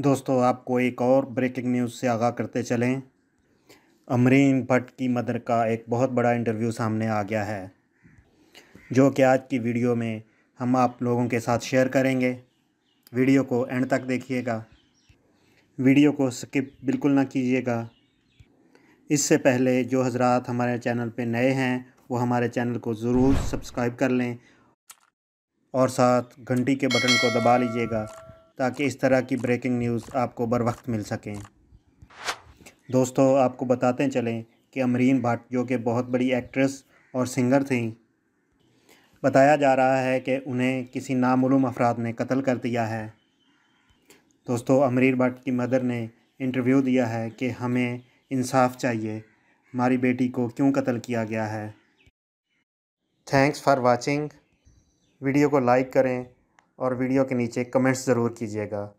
दोस्तों आपको एक और ब्रेकिंग न्यूज़ से आगाह करते चलें अमरीन भट्ट की मदर का एक बहुत बड़ा इंटरव्यू सामने आ गया है जो कि आज की वीडियो में हम आप लोगों के साथ शेयर करेंगे वीडियो को एंड तक देखिएगा वीडियो को स्किप बिल्कुल ना कीजिएगा इससे पहले जो हजरात हमारे चैनल पे नए हैं वो हमारे चैनल को ज़रूर सब्सक्राइब कर लें और साथ घंटी के बटन को दबा लीजिएगा ताकि इस तरह की ब्रेकिंग न्यूज़ आपको बर वक्त मिल सकें दोस्तों आपको बताते चलें कि अमरीन भट्ट जो कि बहुत बड़ी एक्ट्रेस और सिंगर थी बताया जा रहा है कि उन्हें किसी नामूम अफराद ने कत्ल कर दिया है दोस्तों अमरीन भट्ट की मदर ने इंटरव्यू दिया है कि हमें इंसाफ चाहिए हमारी बेटी को क्यों कत्ल किया गया है थैंक्स फॉर वाचिंग वीडियो को लाइक करें और वीडियो के नीचे कमेंट्स ज़रूर कीजिएगा